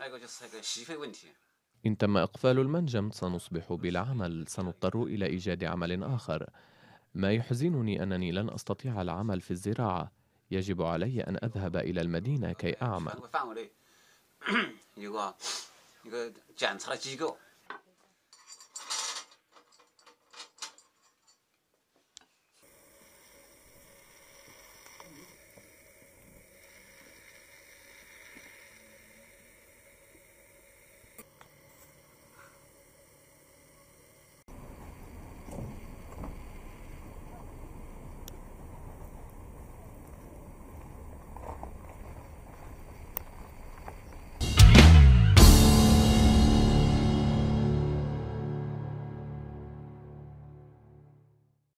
أيوة إن تم إقفال المنجم سنصبح بلا عمل سنضطر إلى إيجاد عمل آخر ما يحزنني أنني لن أستطيع العمل في الزراعة يجب علي أن أذهب إلى المدينة كي أعمل